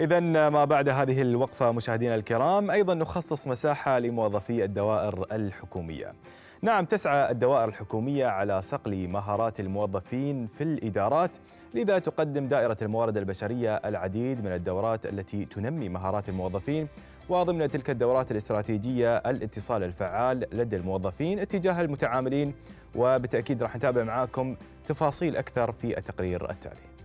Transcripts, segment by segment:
إذا ما بعد هذه الوقفة مشاهدينا الكرام أيضا نخصص مساحة لموظفي الدوائر الحكومية نعم تسعى الدوائر الحكومية على صقل مهارات الموظفين في الإدارات لذا تقدم دائرة الموارد البشرية العديد من الدورات التي تنمي مهارات الموظفين وضمن تلك الدورات الاستراتيجية الاتصال الفعال لدى الموظفين اتجاه المتعاملين وبالتأكيد راح نتابع معاكم تفاصيل أكثر في التقرير التالي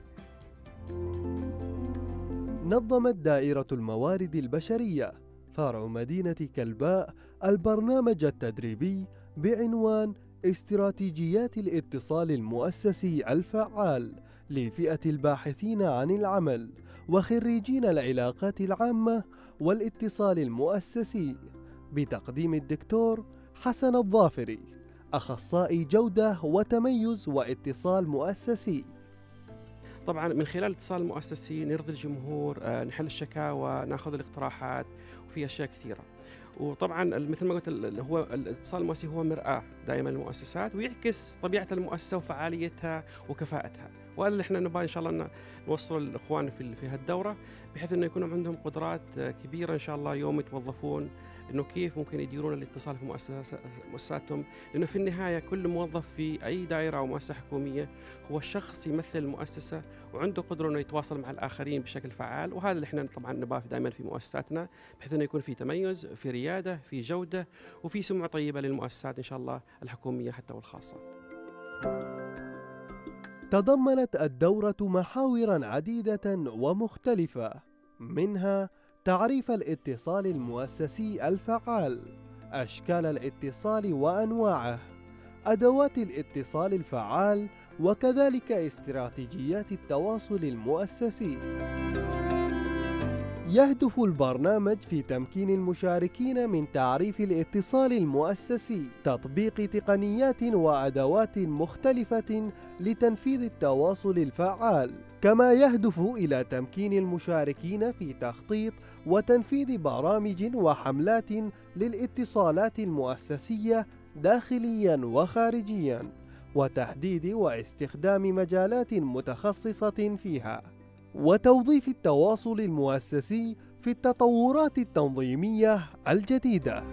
نظمت دائرة الموارد البشرية فرع مدينة كلباء البرنامج التدريبي بعنوان استراتيجيات الاتصال المؤسسي الفعال لفئة الباحثين عن العمل وخريجين العلاقات العامة والاتصال المؤسسي بتقديم الدكتور حسن الظافري أخصائي جودة وتميز واتصال مؤسسي طبعا من خلال اتصال المؤسسين نرضي الجمهور آه، نحل الشكاوى ناخذ الاقتراحات وفي اشياء كثيره وطبعا مثل ما قلت هو الاتصال المؤسسي هو مراه دائما للمؤسسات ويعكس طبيعه المؤسسه وفعاليتها وكفاءتها وهذا اللي احنا نبغى ان شاء الله نوصل الاخوان في في هالدوره بحيث انه يكون عندهم قدرات آه، كبيره ان شاء الله يوم يتوظفون انه كيف ممكن يديرون الاتصال في مؤسساتهم لانه في النهايه كل موظف في اي دائره او مؤسسه حكوميه هو شخص يمثل المؤسسه وعنده قدره انه يتواصل مع الاخرين بشكل فعال وهذا اللي احنا طبعا نباه دائما في مؤسساتنا بحيث انه يكون في تميز في رياده في جوده وفي سمعه طيبه للمؤسسات ان شاء الله الحكوميه حتى والخاصه. تضمنت الدورة محاورا عديدة ومختلفة منها تعريف الاتصال المؤسسي الفعال أشكال الاتصال وأنواعه أدوات الاتصال الفعال وكذلك استراتيجيات التواصل المؤسسي يهدف البرنامج في تمكين المشاركين من تعريف الاتصال المؤسسي تطبيق تقنيات وادوات مختلفه لتنفيذ التواصل الفعال كما يهدف الى تمكين المشاركين في تخطيط وتنفيذ برامج وحملات للاتصالات المؤسسيه داخليا وخارجيا وتحديد واستخدام مجالات متخصصه فيها وتوظيف التواصل المؤسسي في التطورات التنظيمية الجديدة.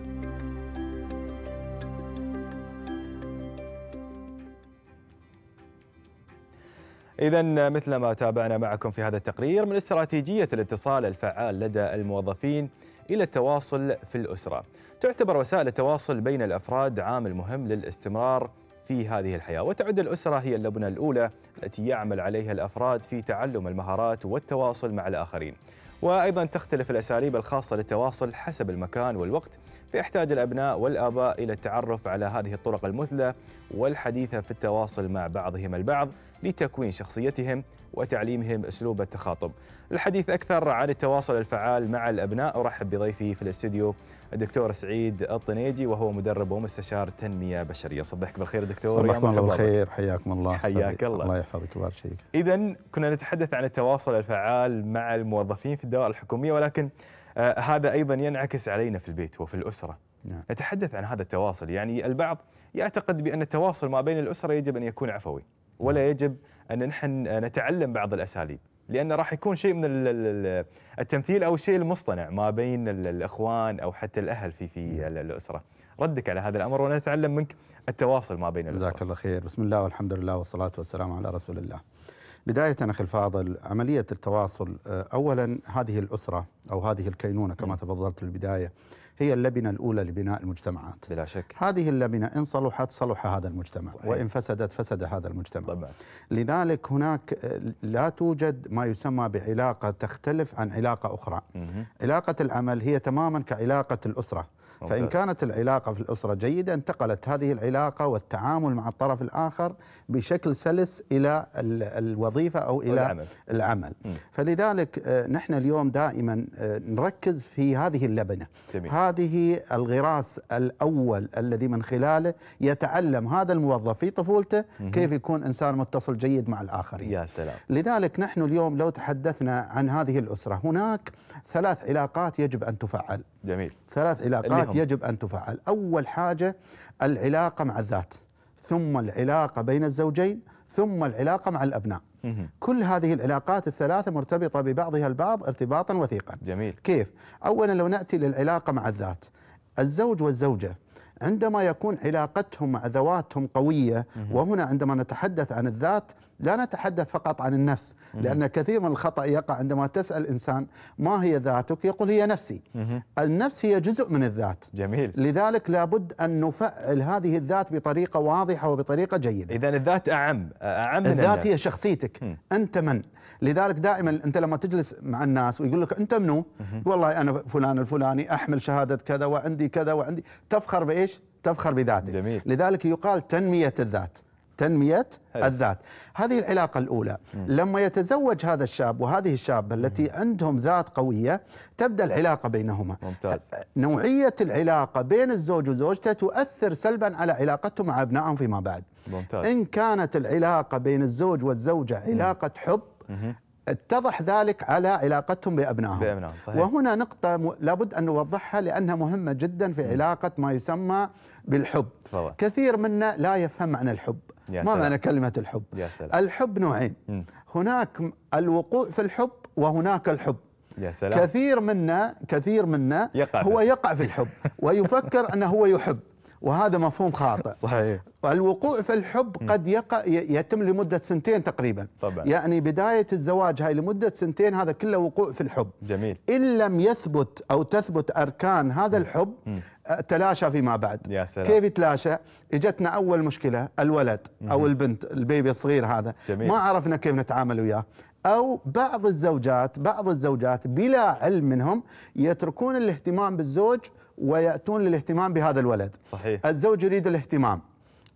إذا مثل ما تابعنا معكم في هذا التقرير من استراتيجية الاتصال الفعال لدى الموظفين إلى التواصل في الأسرة. تعتبر وسائل التواصل بين الأفراد عامل مهم للاستمرار في هذه الحياة وتعد الأسرة هي اللبنة الأولى التي يعمل عليها الأفراد في تعلم المهارات والتواصل مع الآخرين وأيضا تختلف الأساليب الخاصة للتواصل حسب المكان والوقت فيحتاج الأبناء والآباء إلى التعرف على هذه الطرق المثلى والحديثة في التواصل مع بعضهم البعض لتكوين شخصيتهم وتعليمهم أسلوب التخاطب الحديث أكثر عن التواصل الفعال مع الأبناء أرحب بضيفي في الاستديو الدكتور سعيد الطنيجي وهو مدرب ومستشار تنمية بشرية صبحك بالخير دكتور صبحكم الله بالخير حياكم الله حياك الله الله يحفظك ويبارك فيك إذا كنا نتحدث عن التواصل الفعال مع الموظفين في الدوائر الحكومية ولكن آه، هذا أيضا ينعكس علينا في البيت وفي الأسرة نعم. نتحدث عن هذا التواصل يعني البعض يعتقد بأن التواصل ما بين الأسرة يجب أن يكون عفوي ولا نعم. يجب ان نحن نتعلم بعض الاساليب لان راح يكون شيء من التمثيل او شيء المصطنع ما بين الاخوان او حتى الاهل في في الاسره ردك على هذا الامر ونتعلم منك التواصل ما بين الاسره جزاك الله خير بسم الله والحمد لله والصلاه والسلام على رسول الله بداية أخي الفاضل عملية التواصل أولا هذه الأسرة أو هذه الكينونة كما تفضلت في البداية هي اللبنة الأولى لبناء المجتمعات بلا شك هذه اللبنة إن صلحت صلح هذا المجتمع صحيح. وإن فسدت فسد هذا المجتمع طبعا. لذلك هناك لا توجد ما يسمى بعلاقة تختلف عن علاقة أخرى مه. علاقة العمل هي تماما كعلاقة الأسرة فإن كانت العلاقة في الأسرة جيدة انتقلت هذه العلاقة والتعامل مع الطرف الآخر بشكل سلس إلى الوظيفة أو إلى العمل, العمل. فلذلك آه، نحن اليوم دائما آه، نركز في هذه اللبنة جميل. هذه الغراس الأول الذي من خلاله يتعلم هذا الموظف في طفولته كيف يكون إنسان متصل جيد مع الآخرين يا سلام. لذلك نحن اليوم لو تحدثنا عن هذه الأسرة هناك ثلاث علاقات يجب أن تفعل جميل ثلاث علاقات يجب أن تفعل أول حاجة العلاقة مع الذات ثم العلاقة بين الزوجين ثم العلاقة مع الأبناء كل هذه العلاقات الثلاثة مرتبطة ببعضها البعض ارتباطا وثيقا جميل كيف؟ أولا لو نأتي للعلاقة مع الذات الزوج والزوجة عندما يكون علاقتهم مع ذواتهم قوية وهنا عندما نتحدث عن الذات لا نتحدث فقط عن النفس لأن كثير من الخطأ يقع عندما تسأل إنسان ما هي ذاتك يقول هي نفسي النفس هي جزء من الذات جميل لذلك لابد أن نفعل هذه الذات بطريقة واضحة وبطريقة جيدة إذا الذات أعم أعم من الذات هي شخصيتك أنت من لذلك دائما أنت لما تجلس مع الناس ويقول لك أنت منو والله أنا فلان الفلاني أحمل شهادة كذا وعندي كذا وعندي تفخر بإيش تفخر بذاتك جميل. لذلك يقال تنمية الذات تنمية هل. الذات هذه العلاقة الأولى م. لما يتزوج هذا الشاب وهذه الشابة التي م. عندهم ذات قوية تبدأ العلاقة بينهما ممتاز. نوعية العلاقة بين الزوج وزوجته تؤثر سلبا على علاقته مع أبنائهم فيما بعد ممتاز. إن كانت العلاقة بين الزوج والزوجة علاقة م. حب م. اتضح ذلك على علاقتهم بأبنائهم بأبنائهم صحيح. وهنا نقطة م... لابد أن نوضحها لأنها مهمة جدا في علاقة ما يسمى بالحب طبعا. كثير منا لا يفهم معنى الحب ما معنى كلمة الحب يا سلام. الحب نوعين هناك الوقوع في الحب وهناك الحب يا سلام. كثير منا كثير منا يقع هو يقع في الحب ويفكر انه هو يحب وهذا مفهوم خاطئ صحيح الوقوع في الحب قد يقع يتم لمدة سنتين تقريبا طبعا. يعني بداية الزواج هاي لمدة سنتين هذا كله وقوع في الحب جميل إن لم يثبت أو تثبت أركان هذا الحب تلاشى فيما بعد يا سلام. كيف يتلاشى اجتنا أول مشكلة الولد أو البنت البيبي الصغير هذا جميل. ما عرفنا كيف نتعامل وياه أو بعض الزوجات بعض الزوجات بلا علم منهم يتركون الاهتمام بالزوج ويأتون للاهتمام بهذا الولد صحيح الزوج يريد الاهتمام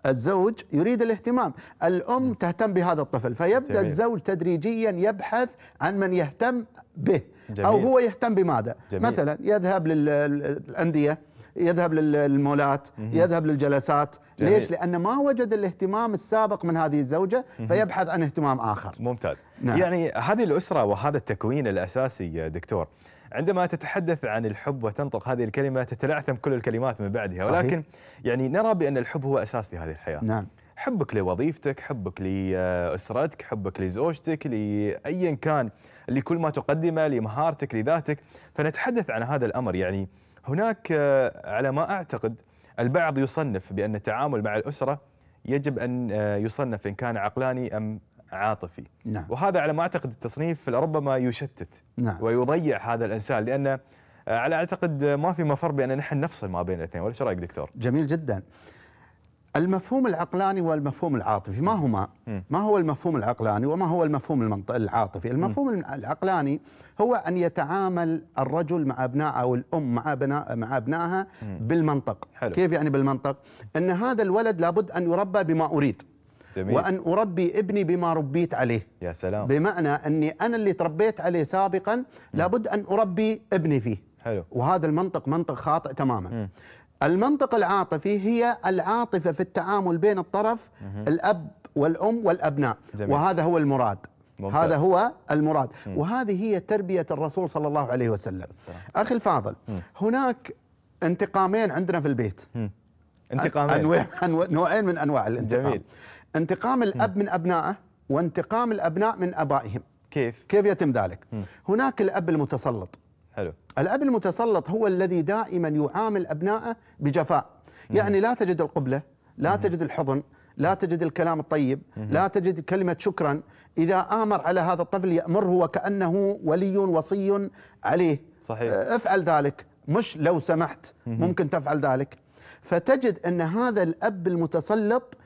الزوج يريد الاهتمام الأم تهتم بهذا الطفل فيبدأ جميل. الزوج تدريجيا يبحث عن من يهتم به جميل. أو هو يهتم بماذا جميل. مثلا يذهب للأندية يذهب للمولات يذهب للجلسات جميل. ليش لأنه ما وجد الاهتمام السابق من هذه الزوجة فيبحث عن اهتمام آخر ممتاز نعم. يعني هذه الأسرة وهذا التكوين الأساسي دكتور عندما تتحدث عن الحب وتنطق هذه الكلمة تتلعثم كل الكلمات من بعدها صحيح. ولكن يعني نرى بأن الحب هو أساس لهذه الحياة نعم حبك لوظيفتك حبك لأسرتك حبك لزوجتك لأيا كان لكل ما تقدمه لمهارتك لذاتك فنتحدث عن هذا الأمر يعني هناك على ما أعتقد البعض يصنف بأن التعامل مع الأسرة يجب أن آه، يصنف إن كان عقلاني أم عاطفي نعم. وهذا على ما أعتقد التصنيف ربما يشتت نعم. ويضيع هذا الإنسان لأن آه، على أعتقد ما في مفر بأن نحن نفصل ما بين الاثنين ولا رأيك دكتور جميل جدا المفهوم العقلاني والمفهوم العاطفي ما هما؟ ما هو المفهوم العقلاني وما هو المفهوم العاطفي؟ المفهوم العقلاني هو ان يتعامل الرجل مع ابنائه او الام مع ابناء مع ابنائها بالمنطق، حلو. كيف يعني بالمنطق؟ ان هذا الولد لابد ان يربى بما اريد. جميل. وأن أربي ابني بما ربيت عليه يا سلام بمعنى أني أنا اللي تربيت عليه سابقا م. لابد أن أربي ابني فيه حلو. وهذا المنطق منطق خاطئ تماما م. المنطق العاطفي هي العاطفة في التعامل بين الطرف م. الأب والأم والأبناء جميل. وهذا هو المراد ممتاز. هذا هو المراد م. وهذه هي تربية الرسول صلى الله عليه وسلم السلام. أخي الفاضل م. هناك انتقامين عندنا في البيت م. انتقامين إيه؟ انواع نوعين من انواع الانتقام جميل انتقام الاب من ابنائه وانتقام الابناء من ابائهم كيف كيف يتم ذلك هناك الاب المتسلط حلو الاب المتسلط هو الذي دائما يعامل ابنائه بجفاء يعني لا تجد القبله لا تجد الحضن لا تجد الكلام الطيب لا تجد كلمة شكرا إذا آمر على هذا الطفل يأمره وكأنه ولي وصي عليه صحيح. آه، افعل ذلك مش لو سمحت ممكن تفعل ذلك فتجد أن هذا الأب المتسلط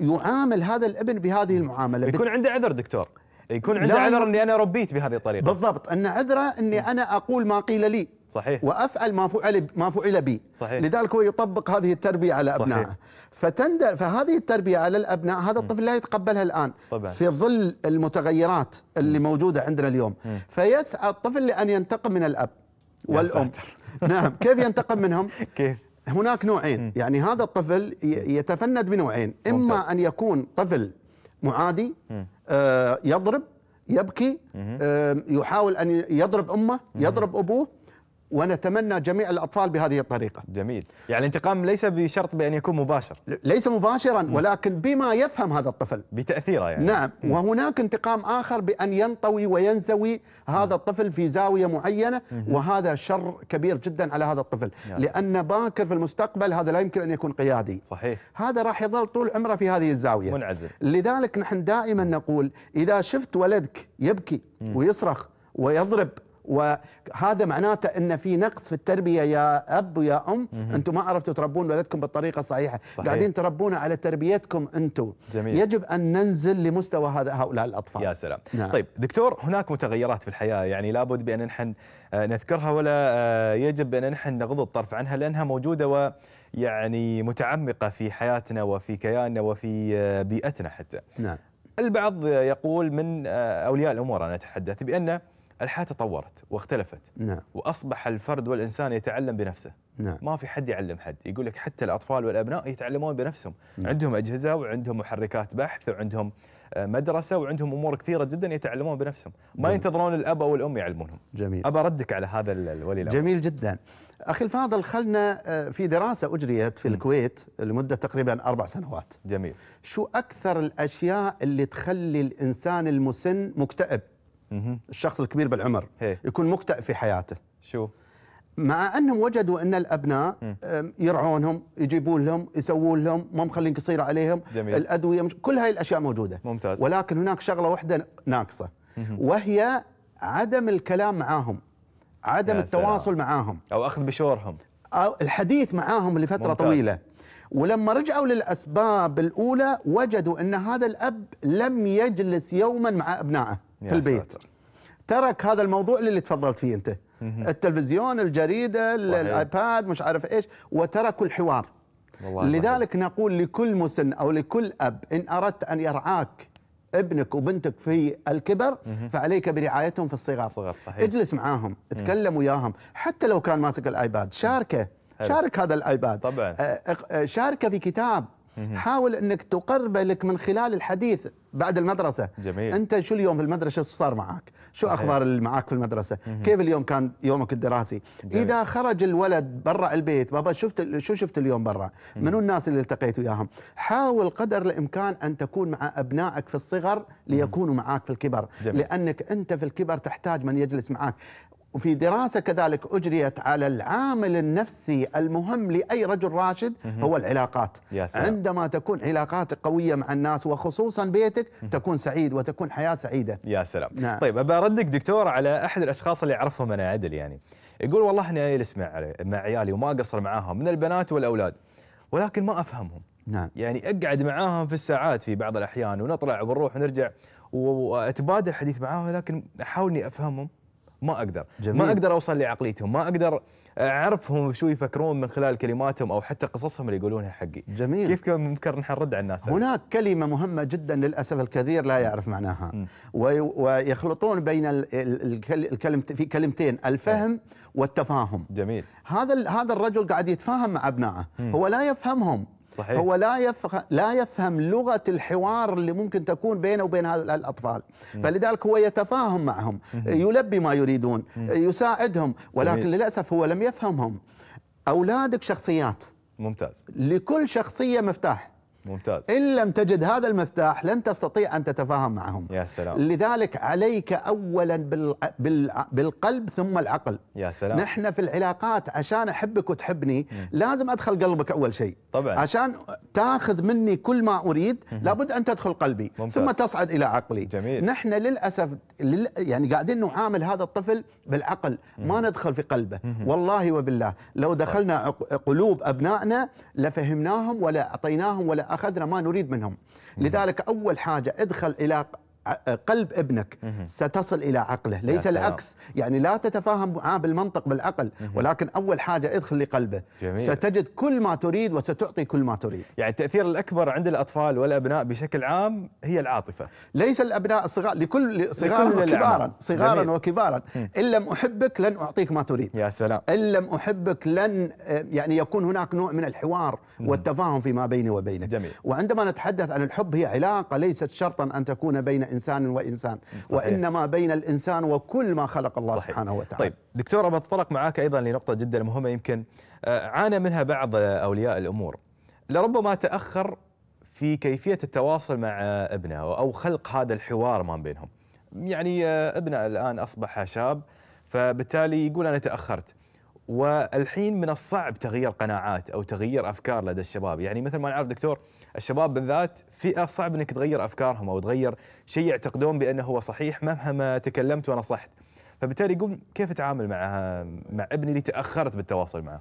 يعامل هذا الابن بهذه المعاملة يكون عنده عذر دكتور يكون عنده عذر أني أنا ربيت بهذه الطريقة بالضبط أن عذره أني أنا أقول ما قيل لي صحيح وافعل ما فعل ما فعل بي صحيح لذلك هو يطبق هذه التربيه على ابنائه فتندر فهذه التربيه على الابناء هذا الطفل لا يتقبلها الان طبعا. في ظل المتغيرات اللي م. موجوده عندنا اليوم م. فيسعى الطفل لان ينتقم من الاب والام نعم كيف ينتقم منهم كيف هناك نوعين يعني هذا الطفل يتفند بنوعين إما أن يكون طفل معادي آه، يضرب يبكي آه، يحاول أن يضرب أمه يضرب أبوه ونتمنى جميع الاطفال بهذه الطريقه. جميل، يعني الانتقام ليس بشرط بان يكون مباشر. ليس مباشرا ولكن بما يفهم هذا الطفل. بتاثيره يعني. نعم، م. وهناك انتقام اخر بان ينطوي وينزوي هذا الطفل في زاويه معينه م. وهذا شر كبير جدا على هذا الطفل، يعني. لان باكر في المستقبل هذا لا يمكن ان يكون قيادي. صحيح. هذا راح يظل طول عمره في هذه الزاويه. منعزل. لذلك نحن دائما نقول اذا شفت ولدك يبكي م. ويصرخ ويضرب وهذا معناته ان في نقص في التربيه يا اب ويا ام انتم ما عرفتوا تربون ولدكم بالطريقه الصحيحه صحيح. قاعدين تربونه على تربيتكم انتم جميل. يجب ان ننزل لمستوى هذا هؤلاء الاطفال يا سلام نعم. طيب دكتور هناك متغيرات في الحياه يعني لابد بان نحن آه، نذكرها ولا آه، يجب ان نحن نغض الطرف عنها لانها موجوده و يعني متعمقه في حياتنا وفي كياننا وفي آه، بيئتنا حتى نعم البعض يقول من اولياء الامور انا اتحدث بان الحياة تطورت واختلفت نعم. وأصبح الفرد والإنسان يتعلم بنفسه نعم. ما في حد يعلم حد يقول لك حتى الأطفال والأبناء يتعلمون بنفسهم نعم. عندهم أجهزة وعندهم محركات بحث وعندهم آه، مدرسة وعندهم أمور كثيرة جدا يتعلمون بنفسهم ما جميل. ينتظرون الأب أو الأم يعلمونهم جميل أبى ردك على هذا الولي الأمر جميل جدا أخي الفاضل خلنا آه، في دراسة أجريت في الكويت لمدة تقريبا أربع سنوات جميل شو أكثر الأشياء اللي تخلي الإنسان المسن مكتئب الشخص الكبير بالعمر يكون مكتئب في حياته شو مع انهم وجدوا ان الابناء يرعونهم يجيبون لهم يسوون لهم ما مخلين قصيره عليهم جميل. الادويه مش كل هاي الاشياء موجوده ممتاز ولكن هناك شغله واحده ناقصه وهي عدم الكلام معاهم عدم التواصل معاهم او اخذ بشورهم أو الحديث معاهم لفتره ممتاز. طويله ولما رجعوا للاسباب الاولى وجدوا ان هذا الاب لم يجلس يوما مع ابنائه في البيت ساتر. ترك هذا الموضوع اللي تفضلت فيه انت التلفزيون الجريده الايباد مش عارف ايش وترك الحوار لذلك حلو. نقول لكل مسن او لكل اب ان اردت ان يرعاك ابنك وبنتك في الكبر فعليك برعايتهم في الصغار الصغر صحيح. اجلس معاهم اتكلم وياهم حتى لو كان ماسك الايباد شاركه شارك هذا الايباد طبعا آه، آه، شاركه في كتاب حاول انك تقربه لك من خلال الحديث بعد المدرسه جميل. انت شو اليوم في المدرسه شو صار معك شو صحيح. اخبار اللي معك في المدرسه مم. كيف اليوم كان يومك الدراسي جميل. اذا خرج الولد برا البيت بابا شفت شو شفت اليوم برا منو الناس اللي التقيت وياهم حاول قدر الامكان ان تكون مع ابنائك في الصغر ليكونوا معك في الكبر جميل. لانك انت في الكبر تحتاج من يجلس معك وفي دراسة كذلك أجريت على العامل النفسي المهم لأي رجل راشد هو العلاقات عندما تكون علاقاتك قوية مع الناس وخصوصا بيتك تكون سعيد وتكون حياة سعيدة يا سلام نعم. طيب أبى أردك دكتور على أحد الأشخاص اللي أعرفهم أنا عدل يعني يقول والله أنا جالس مع مع عيالي وما أقصر معاهم من البنات والأولاد ولكن ما أفهمهم نعم. يعني أقعد معاهم في الساعات في بعض الأحيان ونطلع ونروح ونرجع وأتبادل حديث معاهم لكن أحاول إني أفهمهم ما اقدر جميل. ما اقدر اوصل لعقليتهم ما اقدر اعرفهم شو يفكرون من خلال كلماتهم او حتى قصصهم اللي يقولونها حقي جميل كيف كان ممكن نرد على الناس هناك كلمه مهمه جدا للاسف الكثير لا يعرف معناها م. ويخلطون بين الكلمة في كلمتين الفهم والتفاهم جميل هذا هذا الرجل قاعد يتفاهم مع ابنائه هو لا يفهمهم صحيح. هو لا يفهم لا يفهم لغه الحوار اللي ممكن تكون بينه وبين هؤلاء الاطفال فلذلك هو يتفاهم معهم يلبي ما يريدون يساعدهم ولكن للاسف هو لم يفهمهم اولادك شخصيات ممتاز لكل شخصيه مفتاح ممتاز إن لم تجد هذا المفتاح لن تستطيع أن تتفاهم معهم يا سلام لذلك عليك أولا بالقلب ثم العقل يا سلام نحن في العلاقات عشان أحبك وتحبني لازم أدخل قلبك أول شيء طبعا عشان تاخذ مني كل ما أريد لابد أن تدخل قلبي ممتاز. ثم تصعد إلى عقلي جميل نحن للأسف لل... يعني قاعدين نعامل هذا الطفل بالعقل ما ندخل في قلبه والله وبالله لو دخلنا قلوب أبنائنا لفهمناهم ولا أعطيناهم ولا اخذنا ما نريد منهم لذلك اول حاجه ادخل الى قلب ابنك ستصل الى عقله ليس العكس يعني لا تتفاهم معاه بالمنطق بالعقل ولكن اول حاجه ادخل لقلبه جميل. ستجد كل ما تريد وستعطي كل ما تريد يعني التاثير الاكبر عند الاطفال والابناء بشكل عام هي العاطفه ليس الابناء الصغار لكل صغارا وكبارا صغارا وكبارا ان لم احبك لن اعطيك ما تريد يا سلام ان لم احبك لن آه، يعني يكون هناك نوع من الحوار والتفاهم فيما بيني وبينك جميل. وعندما نتحدث عن الحب هي علاقه ليست شرطا ان تكون بين إنسان وإنسان صحيح. وإنما بين الإنسان وكل ما خلق الله صحيح. سبحانه وتعالى طيب دكتور بتطرق معك أيضا لنقطة جدا مهمة يمكن آه، عانى منها بعض أولياء الأمور لربما تأخر في كيفية التواصل مع ابنه أو خلق هذا الحوار ما بينهم يعني آه، ابنه الآن أصبح شاب فبالتالي يقول أنا تأخرت والحين من الصعب تغيير قناعات أو تغيير أفكار لدى الشباب يعني مثل ما نعرف دكتور الشباب بالذات فئه صعب انك تغير افكارهم او تغير شيء يعتقدون بانه هو صحيح مهما تكلمت وانا صحت فبالتالي يقول كيف اتعامل مع مع ابني اللي تاخرت بالتواصل معه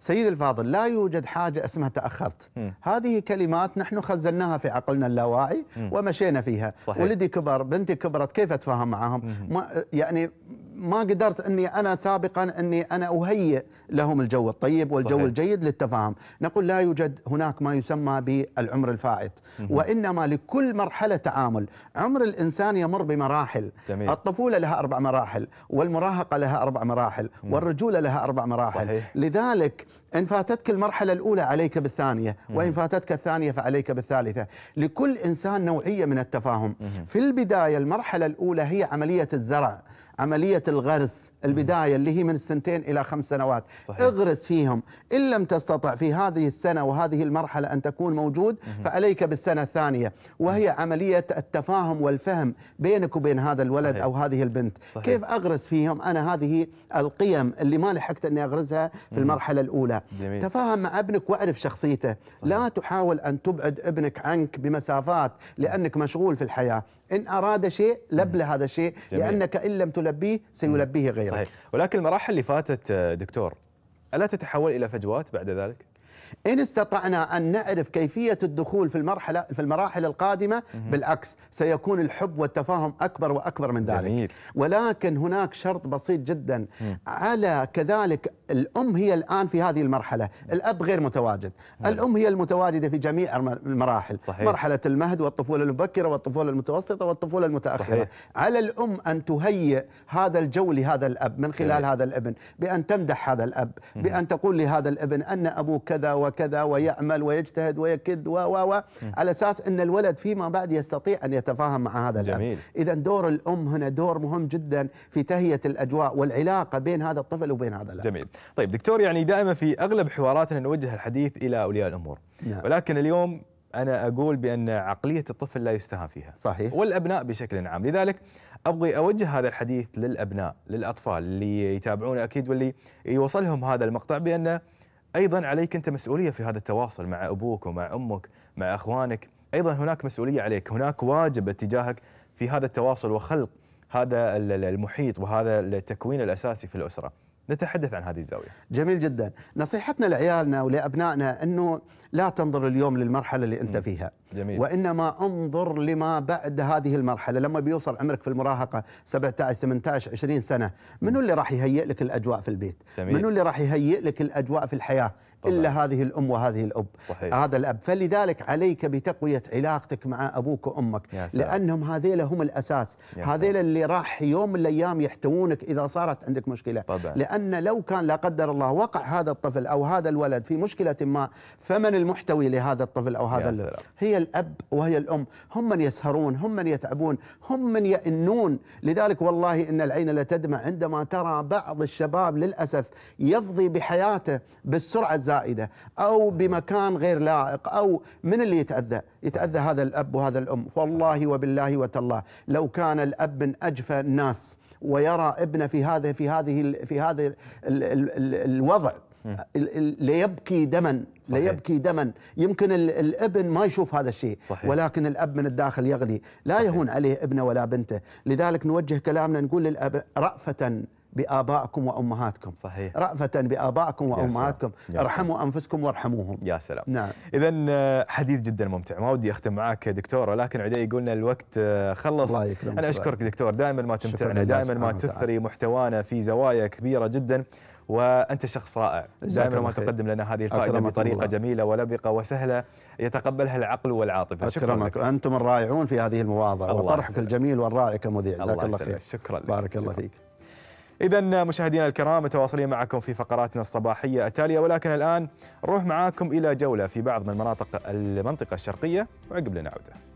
سيد الفاضل لا يوجد حاجة اسمها تأخرت م. هذه كلمات نحن خزناها في عقلنا اللاواعي م. ومشينا فيها صحيح. ولدي كبر بنتي كبرت كيف أتفاهم معهم ما يعني ما قدرت اني انا سابقا اني انا اهيئ لهم الجو الطيب والجو صحيح. الجيد للتفاهم، نقول لا يوجد هناك ما يسمى بالعمر الفائت، وانما لكل مرحله تعامل، عمر الانسان يمر بمراحل، جميل. الطفوله لها اربع مراحل، والمراهقه لها اربع مراحل، والرجوله لها اربع مراحل، صحيح. لذلك ان فاتتك المرحله الاولى عليك بالثانيه، وان فاتتك الثانيه فعليك بالثالثه، لكل انسان نوعيه من التفاهم، في البدايه المرحله الاولى هي عمليه الزرع عملية الغرس البداية اللي هي من السنتين إلى خمس سنوات صحيح. اغرس فيهم إن لم تستطع في هذه السنة وهذه المرحلة أن تكون موجود فعليك بالسنة الثانية وهي عملية التفاهم والفهم بينك وبين هذا الولد صحيح. أو هذه البنت صحيح. كيف أغرس فيهم أنا هذه القيم اللي ما لحقت أني أغرزها في المرحلة الأولى جميل. تفاهم مع ابنك واعرف شخصيته صحيح. لا تحاول أن تبعد ابنك عنك بمسافات لأنك مشغول في الحياة إن أراد شيء لبل هذا الشيء جميل. لأنك إن لم نلبيه سيلبيه غيرك صحيح ولكن المراحل اللي فاتت آه، دكتور ألا تتحول إلى فجوات بعد ذلك؟ إن استطعنا أن نعرف كيفية الدخول في المرحلة في المراحل القادمة بالعكس سيكون الحب والتفاهم أكبر وأكبر من ذلك جميل. ولكن هناك شرط بسيط جدا على كذلك الأم هي الآن في هذه المرحلة الأب غير متواجد نعم. الأم هي المتواجدة في جميع المراحل صحيح. مرحلة المهد والطفولة المبكرة والطفولة المتوسطة والطفولة المتأخرة صحيح. على الأم أن تهيئ هذا الجو لهذا الأب من خلال جميل. هذا الابن بأن تمدح هذا الأب بأن تقول لهذا الابن أن أبوك كذا وكذا ويعمل ويجتهد ويكد و و و على اساس ان الولد فيما بعد يستطيع ان يتفاهم مع هذا الاب اذا دور الام هنا دور مهم جدا في تهيئه الاجواء والعلاقه بين هذا الطفل وبين هذا الاب جميل طيب دكتور يعني دائما في اغلب حواراتنا نوجه الحديث الى اولياء الامور نعم. ولكن اليوم انا اقول بان عقليه الطفل لا يستهان فيها صحيح والابناء بشكل عام لذلك ابغي اوجه هذا الحديث للابناء للاطفال اللي يتابعونا اكيد واللي يوصلهم هذا المقطع بان ايضا عليك انت مسؤوليه في هذا التواصل مع ابوك ومع امك مع اخوانك ايضا هناك مسؤوليه عليك هناك واجب اتجاهك في هذا التواصل وخلق هذا المحيط وهذا التكوين الاساسي في الاسره نتحدث عن هذه الزاويه. جميل جدا، نصيحتنا لعيالنا ولابنائنا انه لا تنظر اليوم للمرحله اللي انت م. فيها، جميل. وانما انظر لما بعد هذه المرحله لما بيوصل عمرك في المراهقه 17 18 20 سنه منو اللي راح يهيئ لك الاجواء في البيت جميل. منو اللي راح يهيئ لك الاجواء في الحياه طبعا. الا هذه الام وهذه الاب صحيح. هذا الاب فلذلك عليك بتقويه علاقتك مع ابوك وامك لانهم هذيل هم الاساس هذيل اللي راح يوم من الايام يحتوونك اذا صارت عندك مشكله طبعا. لان لو كان لا قدر الله وقع هذا الطفل او هذا الولد في مشكله ما فمن المحتوي لهذا الطفل او هذا هي الأب وهي الأم هم من يسهرون هم من يتعبون هم من يئنون لذلك والله إن العين لتدمع عندما ترى بعض الشباب للأسف يفضي بحياته بالسرعة الزائدة أو بمكان غير لائق أو من اللي يتأذى يتأذى هذا الأب وهذا الأم والله وبالله وتالله لو كان الأب من أجفى الناس ويرى ابنه في هذا في هذه في هذا الوضع ليبكي دما صحيح. ليبكي دما يمكن الابن ما يشوف هذا الشيء صحيح. ولكن الاب من الداخل يغلي لا صحيح. يهون عليه ابنه ولا بنته لذلك نوجه كلامنا نقول للاب رأفة بآبائكم وأمهاتكم صحيح رأفة بآبائكم وأمهاتكم يا سلام. ارحموا أنفسكم وارحموهم يا سلام نعم إذا آه، حديث جدا ممتع ما ودي أختم معك دكتورة ولكن عدي يقولنا الوقت آه، خلص الله يكرمك أنا أشكرك دكتور دائما ما تمتعنا دائما ما تثري محتوانا في زوايا كبيرة جدا وانت شخص رائع دائما ما تقدم لنا هذه الفائده بطريقه الله. جميله ولبقه وسهله يتقبلها العقل والعاطفه شكرا لك انتم الرائعون في هذه المواضع وطرحك الجميل والرائع كمذيع جزاك الله خير شكرا لك بارك الله شكرا. فيك إذا مشاهدينا الكرام متواصلين معكم في فقراتنا الصباحية التالية ولكن الآن نروح معاكم إلى جولة في بعض من مناطق المنطقة الشرقية وعقب لنا عوده.